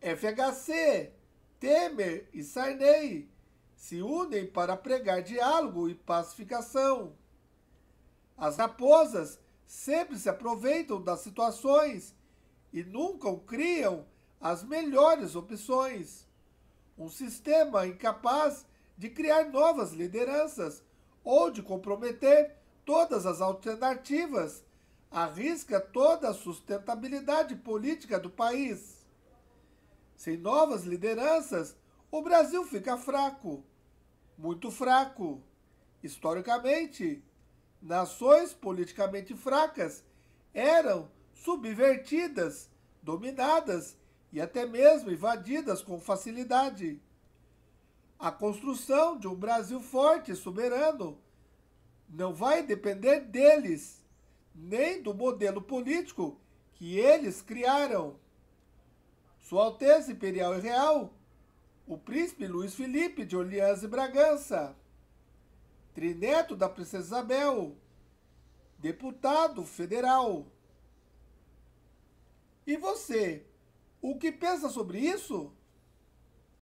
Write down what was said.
FHC, Temer e Sarney se unem para pregar diálogo e pacificação. As raposas sempre se aproveitam das situações e nunca criam as melhores opções. Um sistema incapaz de criar novas lideranças ou de comprometer todas as alternativas arrisca toda a sustentabilidade política do país. Sem novas lideranças, o Brasil fica fraco, muito fraco. Historicamente, nações politicamente fracas eram subvertidas, dominadas e até mesmo invadidas com facilidade. A construção de um Brasil forte e soberano não vai depender deles, nem do modelo político que eles criaram. Sua Alteza Imperial e Real, o príncipe Luiz Felipe de Orleans e Bragança, trineto da princesa Isabel, deputado federal. E você, o que pensa sobre isso?